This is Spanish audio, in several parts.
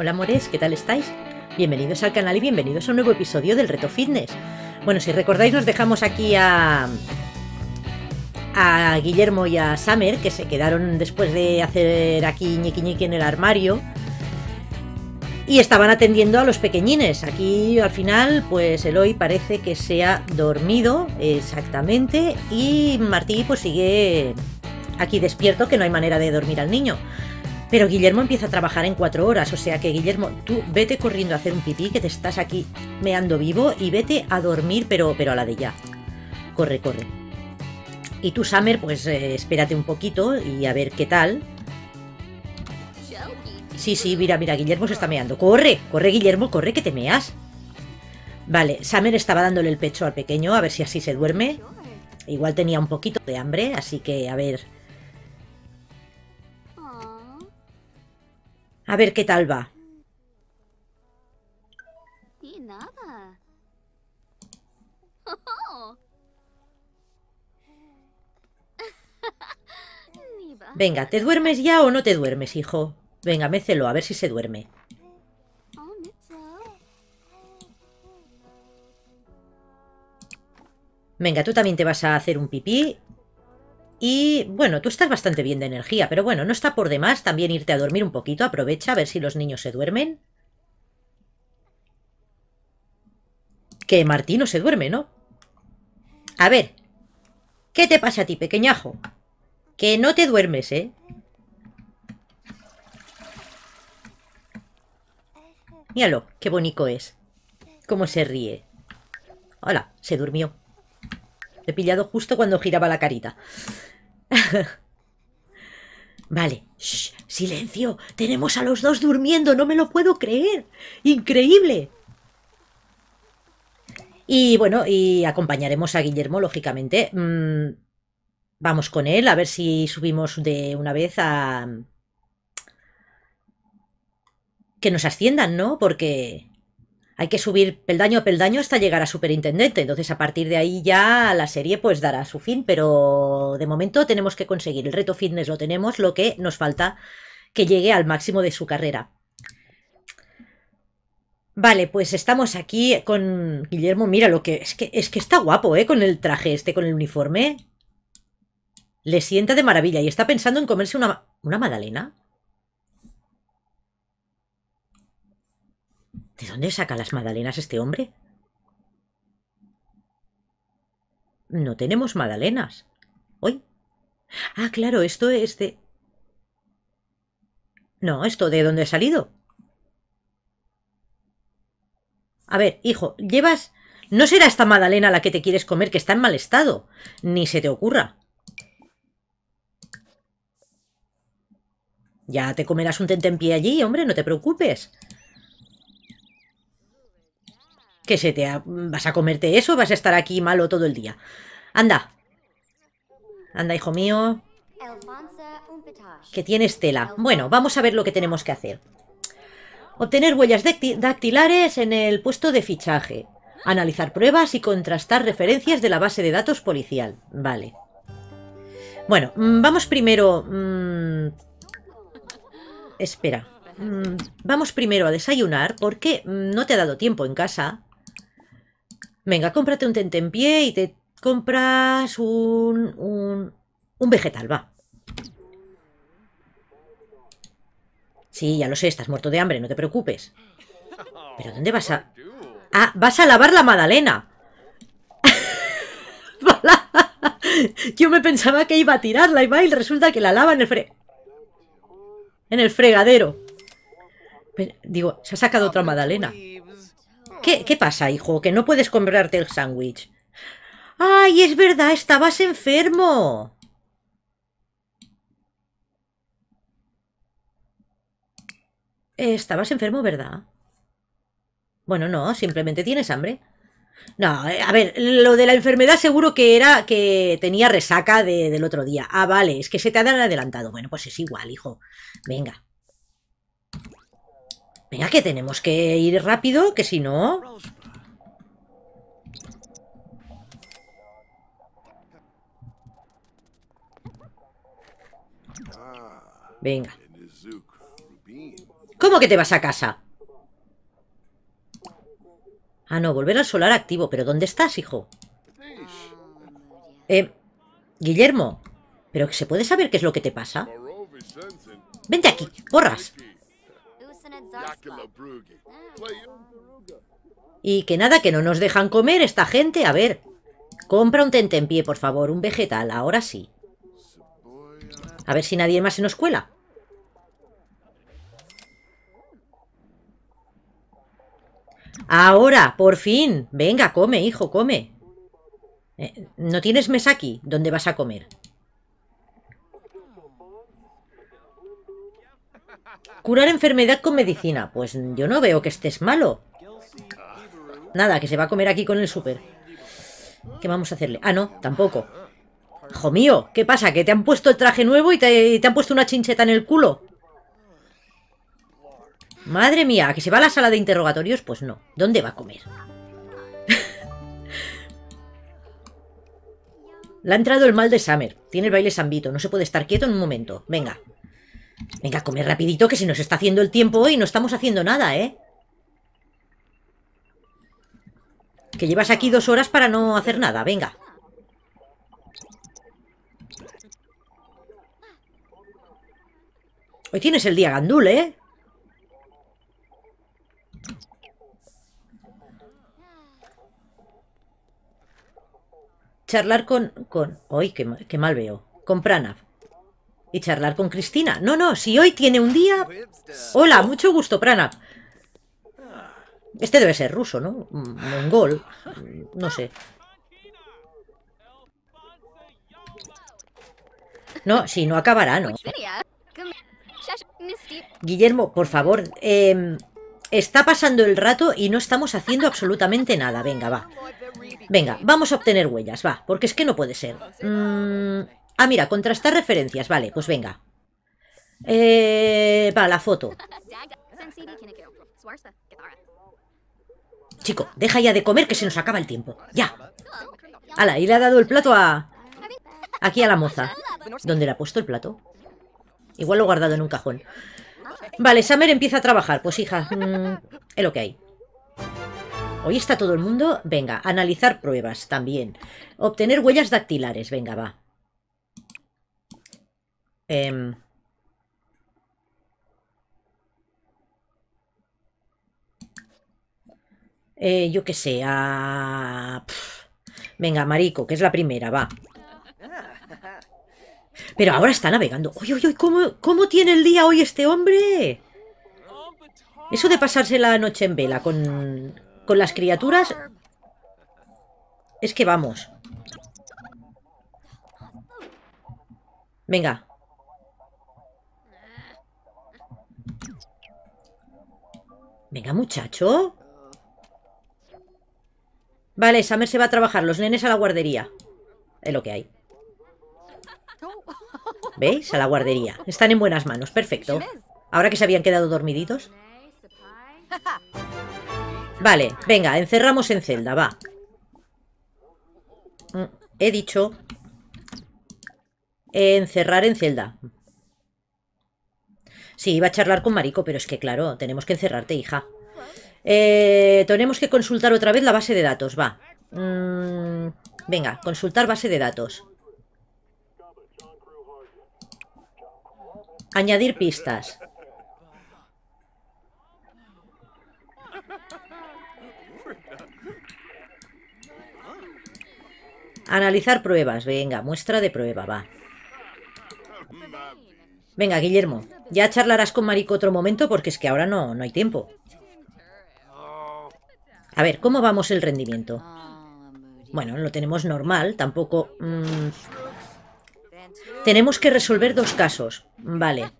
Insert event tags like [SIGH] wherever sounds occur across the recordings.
Hola amores, ¿qué tal estáis? Bienvenidos al canal y bienvenidos a un nuevo episodio del Reto Fitness. Bueno, si recordáis nos dejamos aquí a, a Guillermo y a Summer, que se quedaron después de hacer aquí ñiqui ñiqui en el armario. Y estaban atendiendo a los pequeñines. Aquí al final, pues Eloy parece que se ha dormido exactamente. Y Martí pues sigue aquí despierto, que no hay manera de dormir al niño. Pero Guillermo empieza a trabajar en cuatro horas, o sea que Guillermo, tú vete corriendo a hacer un pipí, que te estás aquí meando vivo, y vete a dormir, pero, pero a la de ya. Corre, corre. Y tú, Summer, pues eh, espérate un poquito y a ver qué tal. Sí, sí, mira, mira, Guillermo se está meando. Corre, corre, Guillermo, corre, que te meas. Vale, Summer estaba dándole el pecho al pequeño, a ver si así se duerme. Igual tenía un poquito de hambre, así que a ver A ver qué tal [LAUGHS] va. Venga, ¿te duermes ya o no te duermes, hijo? Venga, mécelo, a ver si se duerme. Oh, Venga, tú también te vas a hacer un pipí y bueno, tú estás bastante bien de energía, pero bueno, no está por demás también irte a dormir un poquito. Aprovecha a ver si los niños se duermen. Que Martín no se duerme, ¿no? A ver, ¿qué te pasa a ti, pequeñajo? Que no te duermes, ¿eh? Míralo, qué bonito es. Cómo se ríe. Hola, se durmió. He pillado justo cuando giraba la carita. [LAUGHS] vale. silencio. Tenemos a los dos durmiendo. No me lo puedo creer. Increíble. Y bueno, y acompañaremos a Guillermo, lógicamente. Mm, vamos con él, a ver si subimos de una vez a... Mm, que nos asciendan, ¿no? Porque hay que subir peldaño a peldaño hasta llegar a superintendente. Entonces, a partir de ahí ya la serie pues dará su fin, pero de momento tenemos que conseguir. El reto fitness lo tenemos, lo que nos falta que llegue al máximo de su carrera. Vale, pues estamos aquí con Guillermo. Mira lo que es que es que está guapo, ¿eh? Con el traje este, con el uniforme. Le sienta de maravilla y está pensando en comerse una, una magdalena. ¿De dónde saca las magdalenas este hombre? No tenemos magdalenas. ¿Hoy? Ah, claro, esto es de... No, ¿esto de dónde ha salido? A ver, hijo, llevas... No será esta magdalena la que te quieres comer, que está en mal estado. Ni se te ocurra. Ya te comerás un tentempié allí, hombre, no te preocupes. ...que se te ¿Vas a comerte eso? ¿Vas a estar aquí malo todo el día? Anda. Anda, hijo mío. Que tienes tela. Bueno, vamos a ver lo que tenemos que hacer. Obtener huellas dactilares en el puesto de fichaje. Analizar pruebas y contrastar referencias de la base de datos policial. Vale. Bueno, mm, vamos primero... Mm, espera. Mm, vamos primero a desayunar porque no te ha dado tiempo en casa venga, cómprate un tentempié y te compras un, un, vegetal, va. Sí, ya lo sé, estás muerto de hambre, no te preocupes. ¿Pero dónde vas a...? Ah, vas a lavar la magdalena. [LAUGHS] Yo me pensaba que iba a tirarla, y va y resulta que la lava en el fre... En el fregadero. digo, se ha sacado otra magdalena. ¿Qué, pasa, hijo? ¿Que no puedes comprarte el sándwich? ¡Ay, es verdad! ¡Estabas enfermo! Estabas enfermo, ¿verdad? Bueno, no, simplemente tienes hambre. No, eh, a ver, lo de la enfermedad seguro que era que tenía resaca del otro día. Ah, vale, es que se te han adelantado. Bueno, pues es igual, hijo. Venga. Venga, que tenemos que ir rápido, que si no... Venga. ¿Cómo que te vas a casa? Ah, no, volver al solar activo. ¿Pero dónde estás, hijo? Eh, Guillermo, ¿pero se puede saber qué es lo que te pasa? Vente aquí, borras. Ah. Y que nada, que no nos dejan comer esta gente. A ver, compra un tentempié, por favor, un vegetal, ahora sí. A ver si nadie más se nos cuela. Ahora, por fin. Venga, come, hijo, come. Eh, no tienes mes aquí, ¿Dónde vas a comer. Curar enfermedad con medicina. Pues yo no veo que estés malo. Nada, que se va a comer aquí con el súper. ¿Qué vamos a hacerle? Ah, no, tampoco. ¡Hijo mío! ¿Qué pasa? ¿Que te han puesto el traje nuevo y te, han puesto una chincheta en el culo? Madre mía, ¿que se va a la sala de interrogatorios? Pues no. ¿Dónde va a comer? [LAUGHS] Le ha entrado el mal de Summer. Tiene el baile sambito No se puede estar quieto en un momento. Venga, Venga, comer rapidito que si nos está haciendo el tiempo hoy. no estamos haciendo nada, ¿eh? Que llevas aquí dos horas para no hacer nada, venga. Hoy tienes el día gandul, ¿eh? Charlar con... con... hoy qué, qué mal veo! Con Pranav y charlar con Cristina. No, no, si hoy tiene un día... Hola, mucho gusto, Prana. Este debe ser ruso, ¿no? Mongol. No sé. No, si no acabará, ¿no? Guillermo, por favor, em, está pasando el rato y no estamos haciendo absolutamente nada. Venga, va. Venga, vamos a obtener huellas, va, porque es que no puede ser. Mmm... Ah, mira, contrastar referencias. Vale, pues venga. Eh, para la foto. Chico, deja ya de comer que se nos acaba el tiempo. ¡Ya! ¡Hala! Y le ha dado el plato a... Aquí a la moza. ¿Dónde le ha puesto el plato? Igual lo he guardado en un cajón. Vale, Summer empieza a trabajar. Pues hija, mm, es lo que hay. Hoy está todo el mundo. Venga, analizar pruebas también. Obtener huellas dactilares. Venga, va. Em, eh, yo qué sé, venga, Marico, que es la primera, va. Pero ahora está navegando. ¡Uy, uy, uy! cómo cómo tiene el día hoy este hombre? Eso de pasarse la noche en vela con, con las criaturas... Es que vamos. Venga, Venga, muchacho. Vale, Summer se va a trabajar. Los nenes a la guardería. Es lo que hay. ¿Veis? A la guardería. Están en buenas manos. Perfecto. Ahora que se habían quedado dormiditos. Vale, venga, encerramos en celda, va. Mm, he dicho... Eh, encerrar en celda. Sí, iba a charlar con Marico, pero es que claro, tenemos que encerrarte, hija. Eh, tenemos que consultar otra vez la base de datos, va. Mm, venga, consultar base de datos. Añadir pistas. Analizar pruebas. Venga, muestra de prueba, va. Venga, Guillermo, ya charlarás con Marico otro momento porque es que ahora no, no hay tiempo. A ver, ¿cómo vamos el rendimiento? Bueno, lo tenemos normal, tampoco... Mm, tenemos que resolver dos casos. Vale.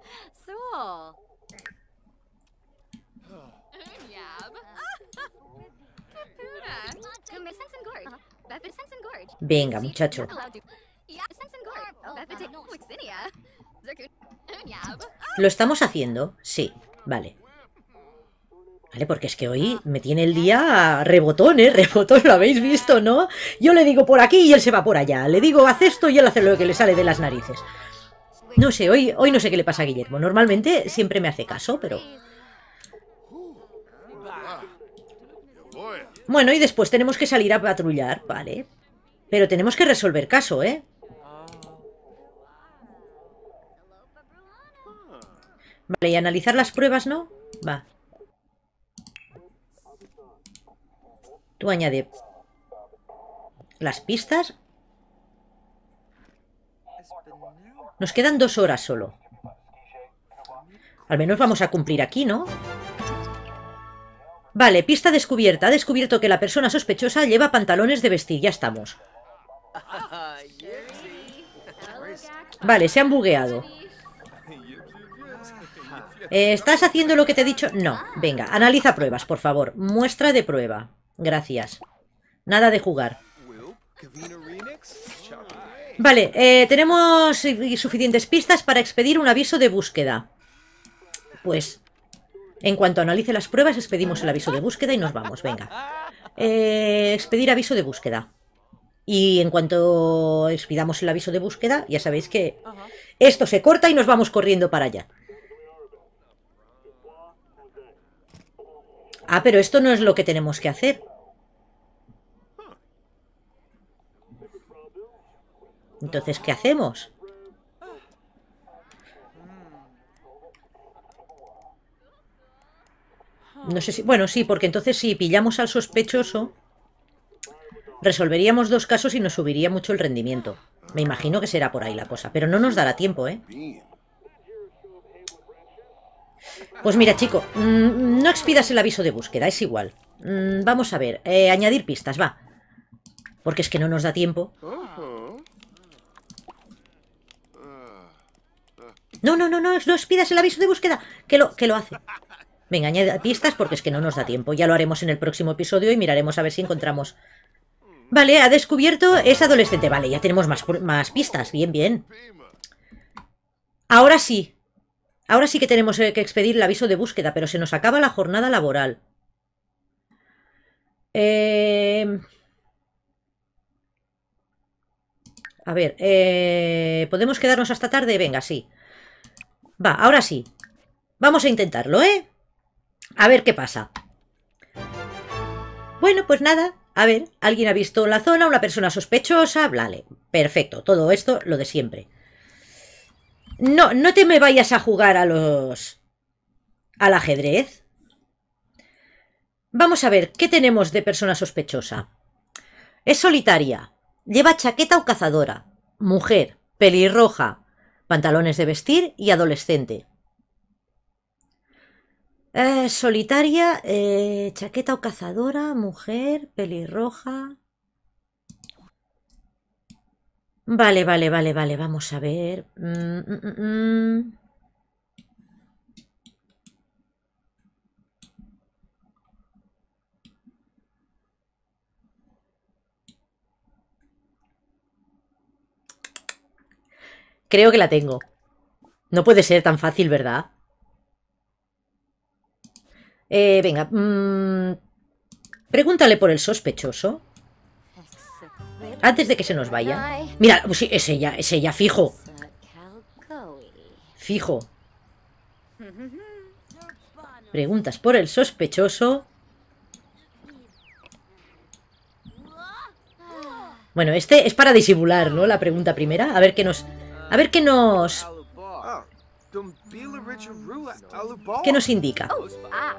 Venga, muchacho. ¿Lo estamos haciendo? Sí, vale. Vale, porque es que hoy me tiene el día a rebotón, ¿eh? [LAUGHS] Rebotón, lo habéis visto, ¿no? Yo le digo por aquí y él se va por allá. Le digo, haz esto y él hace lo que le sale de las narices. No sé, hoy, hoy no sé qué le pasa a Guillermo. Normalmente siempre me hace caso, pero... Bueno, y después tenemos que salir a patrullar, ¿vale? Pero tenemos que resolver caso, ¿eh? Vale, y analizar las pruebas, ¿no? Va. Tú añade las pistas. Nos quedan dos horas solo. Al menos vamos a cumplir aquí, ¿no? Vale, pista descubierta. Ha descubierto que la persona sospechosa lleva pantalones de vestir. Ya estamos. [LAUGHS] Vale, se han bugueado. Eh, ¿Estás haciendo lo que te he dicho? No. Venga, analiza pruebas, por favor. Muestra de prueba. Gracias. Nada de jugar. Vale, eh, tenemos suficientes pistas para expedir un aviso de búsqueda. Pues, en cuanto analice las pruebas, expedimos el aviso de búsqueda y nos vamos. Venga. Eh, expedir aviso de búsqueda. Y en cuanto expidamos el aviso de búsqueda, ya sabéis que esto se corta y nos vamos corriendo para allá. Ah, pero esto no es lo que tenemos que hacer. Entonces, ¿qué hacemos? No sé si... Bueno, sí, porque entonces si pillamos al sospechoso, resolveríamos dos casos y nos subiría mucho el rendimiento. Me imagino que será por ahí la cosa, pero no nos dará tiempo, ¿eh? Pues mira, chico, mm, no expidas el aviso de búsqueda, es igual. Mm, vamos a ver, eh, añadir pistas, va. Porque es que no nos da tiempo. No, no, no, no, no expidas el aviso de búsqueda, que lo, que lo hace. Venga, añade pistas porque es que no nos da tiempo. Ya lo haremos en el próximo episodio y miraremos a ver si encontramos... Vale, ha descubierto, es adolescente. Vale, ya tenemos más pistas. Bien, bien. Ahora sí, Ahora sí que tenemos eh, que expedir el aviso de búsqueda, pero se nos acaba la jornada laboral. Eh... A ver, eh... ¿podemos quedarnos hasta tarde? Venga, sí. Va, ahora sí. Vamos a intentarlo, ¿eh? A ver qué pasa. Bueno, pues nada. A ver, alguien ha visto la zona, una persona sospechosa, vale. Perfecto, todo esto lo de siempre. No, no te me vayas a jugar a los... al ajedrez. Vamos a ver, ¿qué tenemos de persona sospechosa? Es solitaria, lleva chaqueta o cazadora, mujer, pelirroja, pantalones de vestir y adolescente. Eh, solitaria, eh, chaqueta o cazadora, mujer, pelirroja. Vale, vale, vale, vale, vamos a ver. Creo que la tengo. No puede ser tan fácil, ¿verdad? Eh, venga. Mm, pregúntale por el sospechoso. Antes de que se nos vaya. Mira, pues sí, es ella, es ella, fijo. Fijo. Preguntas por el sospechoso. Bueno, este es para disimular, ¿no? La pregunta primera. A ver qué nos... A ver qué nos... ¿Qué nos indica? Oh, ah.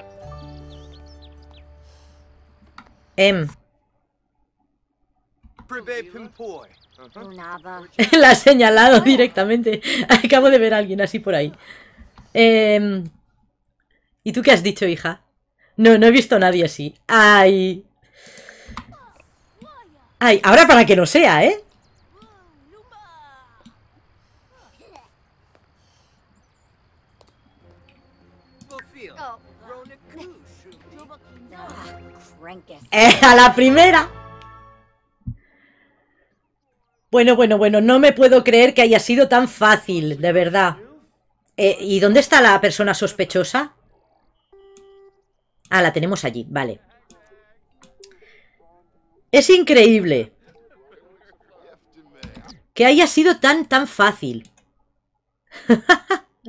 Em... [LAUGHS] La ha señalado directamente. [LAUGHS] Acabo de ver a alguien así por ahí. Em, ¿Y tú qué has dicho, hija? No, no he visto a nadie así. Ay. Ay, ahora para que no sea, ¿eh? Ah, eh, a la primera. Bueno, bueno, bueno, no me puedo creer que haya sido tan fácil, de verdad. Eh, ¿Y dónde está la persona sospechosa? Ah, la tenemos allí, vale. Es increíble. Que haya sido tan, tan fácil. [LAUGHS]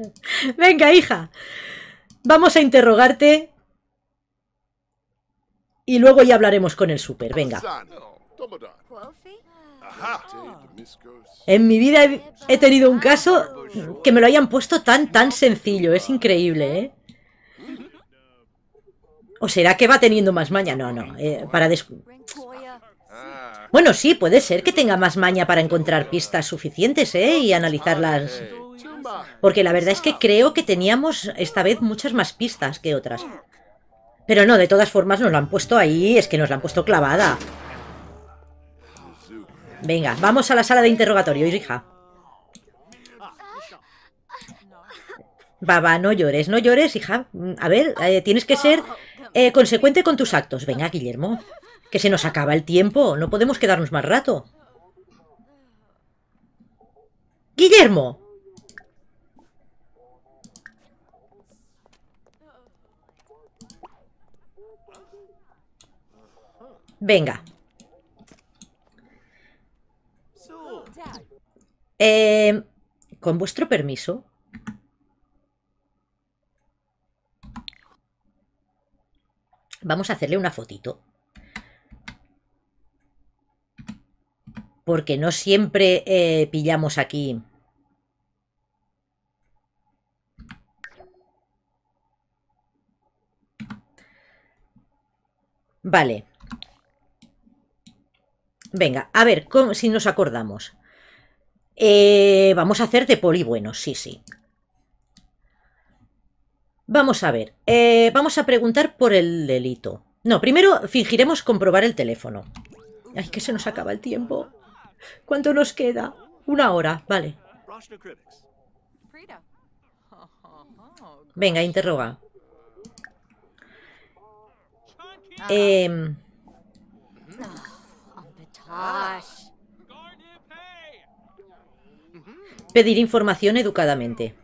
Venga, hija. Vamos a interrogarte. Y luego ya hablaremos con el súper. Venga. En mi vida he, tenido un caso que me lo hayan puesto tan, tan sencillo. Es increíble, ¿eh? ¿O será que va teniendo más maña? No, no. Eh, para Bueno, sí, puede ser que tenga más maña para encontrar pistas suficientes, ¿eh? Y analizarlas. Porque la verdad es que creo que teníamos esta vez muchas más pistas que otras. Pero no, de todas formas nos lo han puesto ahí, es que nos la han puesto clavada. Venga, vamos a la sala de interrogatorio, hija. Baba, no llores, no llores, hija. Mm, a ver, eh, tienes que ser eh, consecuente con tus actos. Venga, Guillermo, que se nos acaba el tiempo. No podemos quedarnos más rato. Guillermo. Venga, Em, con vuestro permiso. Vamos a hacerle una fotito. Porque no siempre eh, pillamos aquí... Vale. Venga, a ver, si nos acordamos. Eh, vamos a hacer de poli bueno, sí, sí. Vamos a ver, eh, vamos a preguntar por el delito. No, primero fingiremos comprobar el teléfono. Ay, que se nos acaba el tiempo. ¿Cuánto nos queda? Una hora, vale. Venga, interroga. Eh... Pedir información educadamente.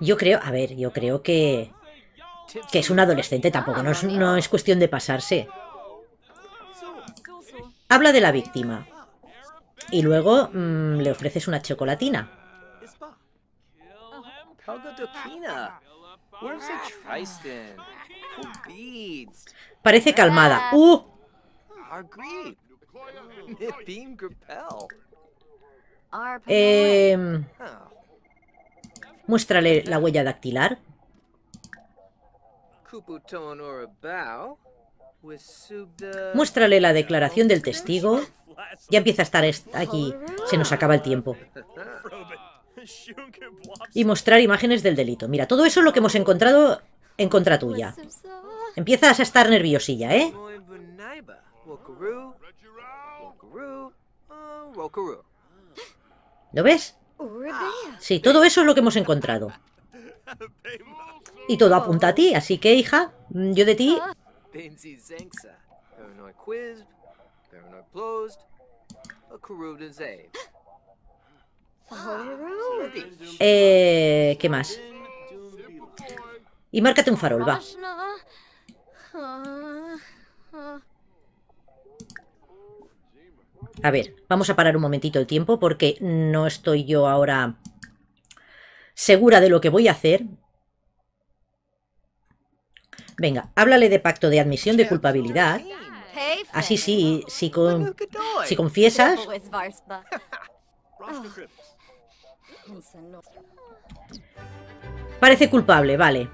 Yo creo, a ver, yo creo que... Que es un adolescente, tampoco no es, cuestión de pasarse. Habla de la víctima. Y luego mm, le ofreces una chocolatina. Parece calmada. ¡Uh! Eh, muéstrale la huella dactilar. Muéstrale la declaración del testigo. Ya empieza a estar aquí. Se nos acaba el tiempo. Y mostrar imágenes del delito. Mira, todo eso es lo que hemos encontrado en contra tuya. Empiezas a estar nerviosilla, ¿eh? Uh, ¿Lo ves? Sí, todo eso es lo que hemos encontrado. Y todo apunta a ti, así que, hija, mm, yo de ti... Ah. Eh, ¿Qué más? Y márcate un farol, va. A ver, vamos a parar un momentito el tiempo porque no estoy yo ahora segura de lo que voy a hacer. Venga, háblale de pacto de admisión de culpabilidad. Así sí, si, si confiesas... Parece culpable, vale.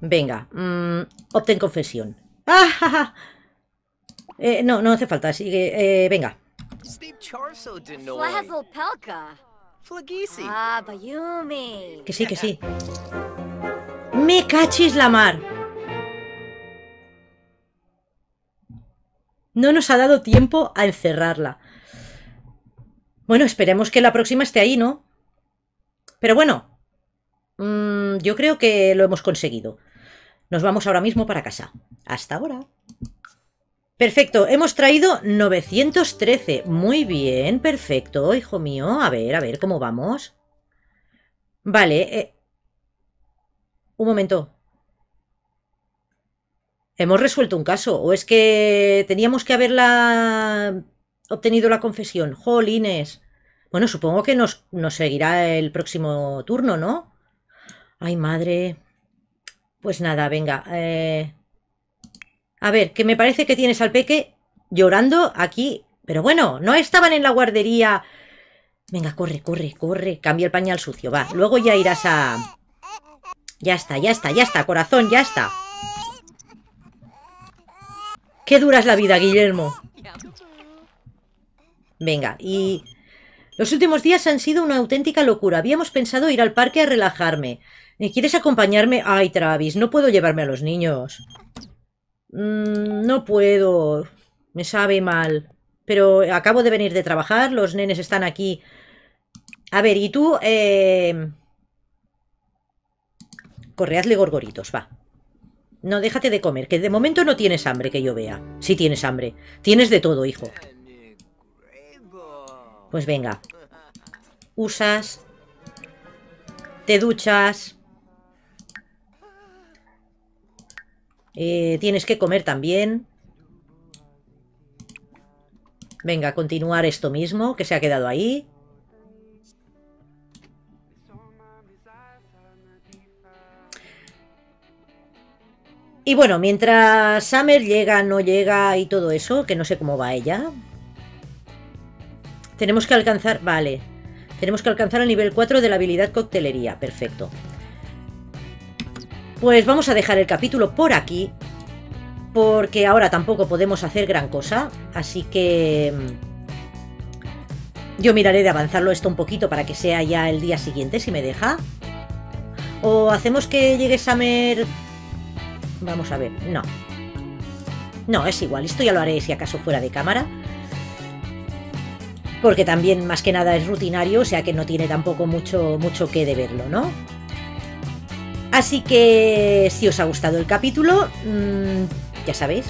Venga, mm, obtén confesión. ¡Ah, ja! Eh, no, no hace falta, así que eh, venga. Ah, que sí, que sí. Me cachis la mar. No nos ha dado tiempo a encerrarla. Bueno, esperemos que la próxima esté ahí, ¿no? Pero bueno, mm, yo creo que lo hemos conseguido. Nos vamos ahora mismo para casa. Hasta ahora. Perfecto, hemos traído 913. Muy bien, perfecto, hijo mío. A ver, a ver, ¿cómo vamos? Vale. Eh... Un momento. Hemos resuelto un caso. O es que teníamos que haberla obtenido la confesión. Jolines. Bueno, supongo que nos, nos seguirá el próximo turno, ¿no? Ay, madre. Pues nada, venga. Eh... A ver, que me parece que tienes al peque llorando aquí. Pero bueno, no estaban en la guardería. Venga, corre, corre, corre. Cambia el pañal sucio, va. Luego ya irás a... Ya está, ya está, ya está, corazón, ya está. Qué dura es la vida, Guillermo. Venga, y... Los últimos días han sido una auténtica locura. Habíamos pensado ir al parque a relajarme. ¿Quieres acompañarme? Ay, Travis, no puedo llevarme a los niños. Mm, no puedo. Me sabe mal. Pero acabo de venir de trabajar, los nenes están aquí. A ver, ¿y tú? Eh... Correadle gorgoritos, va. No, déjate de comer, que de momento no tienes hambre que yo vea. Sí tienes hambre. Tienes de todo, hijo. Pues venga. Usas. Te duchas. Eh, tienes que comer también. Venga, continuar esto mismo, que se ha quedado ahí. Y bueno, mientras Summer llega, no llega y todo eso, que no sé cómo va ella. Tenemos que alcanzar... Vale. Tenemos que alcanzar el nivel 4 de la habilidad coctelería. Perfecto. Pues vamos a dejar el capítulo por aquí, porque ahora tampoco podemos hacer gran cosa, así que mm, yo miraré de avanzarlo esto un poquito para que sea ya el día siguiente, si me deja. O hacemos que llegue Samer Vamos a ver, no. No, es igual, esto ya lo haré si acaso fuera de cámara. Porque también, más que nada, es rutinario, o sea que no tiene tampoco mucho, mucho que deberlo, ¿no? Así que si os ha gustado el capítulo, mm, ya sabéis,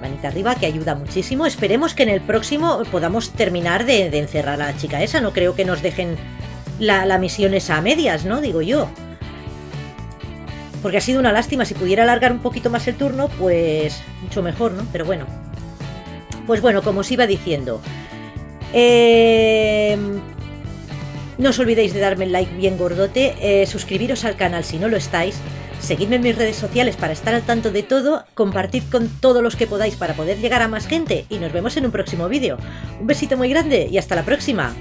manita arriba, que ayuda muchísimo. Esperemos que en el próximo podamos terminar de, encerrar a la chica esa. No creo que nos dejen la, la misión esa a medias, ¿no? Digo yo. Porque ha sido una lástima. Si pudiera alargar un poquito más el turno, pues mucho mejor, ¿no? Pero bueno. Pues bueno, como os iba diciendo. Eh no os olvidéis de darme el like bien gordote, eh, suscribiros al canal si no lo estáis, seguidme en mis redes sociales para estar al tanto de todo, compartid con todos los que podáis para poder llegar a más gente y nos vemos en un próximo vídeo. Un besito muy grande y hasta la próxima.